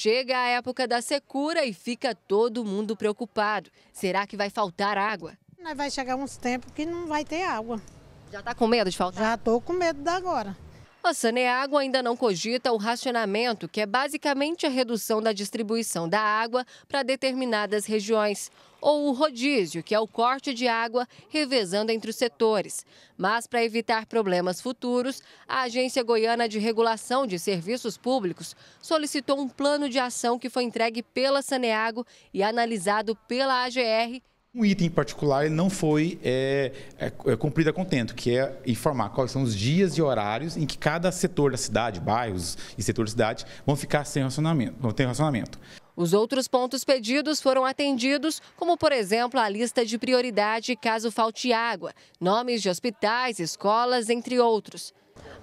Chega a época da secura e fica todo mundo preocupado. Será que vai faltar água? Vai chegar uns tempos que não vai ter água. Já está com medo de faltar? Já estou com medo da agora. Né? A Saneago ainda não cogita o racionamento, que é basicamente a redução da distribuição da água para determinadas regiões, ou o rodízio, que é o corte de água revezando entre os setores. Mas, para evitar problemas futuros, a Agência Goiana de Regulação de Serviços Públicos solicitou um plano de ação que foi entregue pela Saneago e analisado pela AGR um item em particular ele não foi é, é, é, cumprido a contento, que é informar quais são os dias e horários em que cada setor da cidade, bairros e setor da cidade, vão ficar sem racionamento, vão ter racionamento. Os outros pontos pedidos foram atendidos, como, por exemplo, a lista de prioridade caso falte água, nomes de hospitais, escolas, entre outros.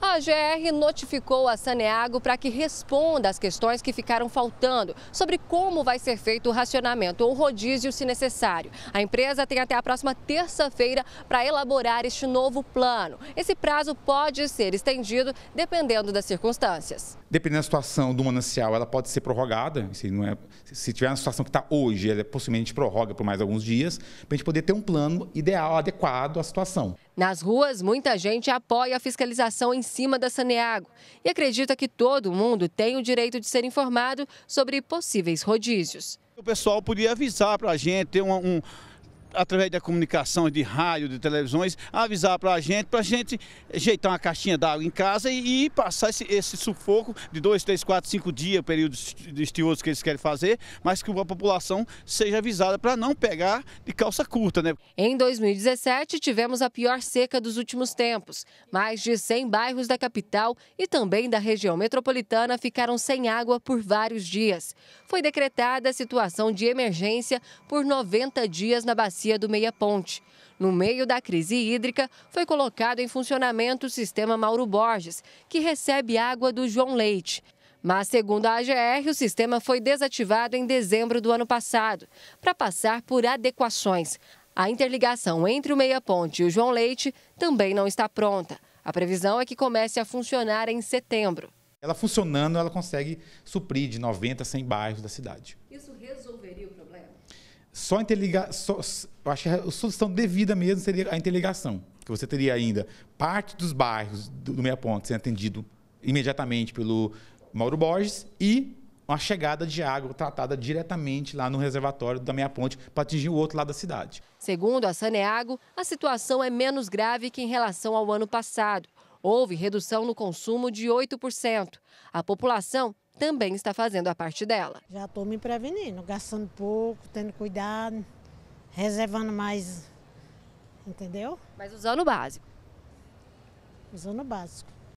A GR notificou a Saneago para que responda às questões que ficaram faltando sobre como vai ser feito o racionamento ou rodízio se necessário. A empresa tem até a próxima terça-feira para elaborar este novo plano. Esse prazo pode ser estendido dependendo das circunstâncias. Dependendo da situação do manancial, ela pode ser prorrogada. Se, não é, se tiver uma situação que está hoje, ela possivelmente prorroga por mais alguns dias, para a gente poder ter um plano ideal, adequado à situação. Nas ruas, muita gente apoia a fiscalização em cima da Saneago e acredita que todo mundo tem o direito de ser informado sobre possíveis rodízios. O pessoal podia avisar para a gente, ter um, um através da comunicação de rádio, de televisões, avisar para a gente, para a gente ajeitar uma caixinha d'água em casa e, e passar esse, esse, sufoco de dois, três, quatro, cinco dias, período estioso que eles querem fazer, mas que a população seja avisada para não pegar de calça curta. Né? Em 2017, tivemos a pior seca dos últimos tempos. Mais de 100 bairros da capital e também da região metropolitana ficaram sem água por vários dias. Foi decretada a situação de emergência por 90 dias na bacia bacia do Meia Ponte. No meio da crise hídrica, foi colocado em funcionamento o sistema Mauro Borges, que recebe água do João Leite. Mas, segundo a AGR, o sistema foi desativado em dezembro do ano passado, para passar por adequações. A interligação entre o Meia Ponte e o João Leite também não está pronta. A previsão é que comece a funcionar em setembro. Ela funcionando, ela consegue suprir de 90 a 100 bairros da cidade. Isso resolveu... Só interligação, eu acho que a solução devida mesmo seria a interligação. Que você teria ainda parte dos bairros do, do Meia Ponte sendo atendido imediatamente pelo Mauro Borges e uma chegada de água tratada diretamente lá no reservatório da Meia Ponte para atingir o outro lado da cidade. Segundo a Saneago, a situação é menos grave que em relação ao ano passado. Houve redução no consumo de 8%. A população também está fazendo a parte dela. Já estou me prevenindo, gastando pouco, tendo cuidado, reservando mais, entendeu? Mas usando o básico. Usando o básico.